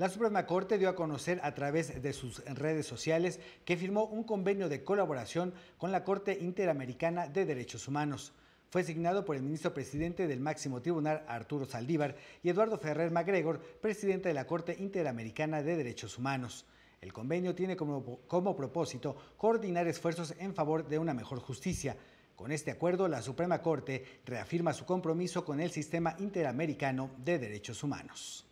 La Suprema Corte dio a conocer a través de sus redes sociales que firmó un convenio de colaboración con la Corte Interamericana de Derechos Humanos. Fue signado por el ministro presidente del máximo tribunal, Arturo Saldívar, y Eduardo Ferrer MacGregor, presidente de la Corte Interamericana de Derechos Humanos. El convenio tiene como propósito coordinar esfuerzos en favor de una mejor justicia, con este acuerdo, la Suprema Corte reafirma su compromiso con el sistema interamericano de derechos humanos.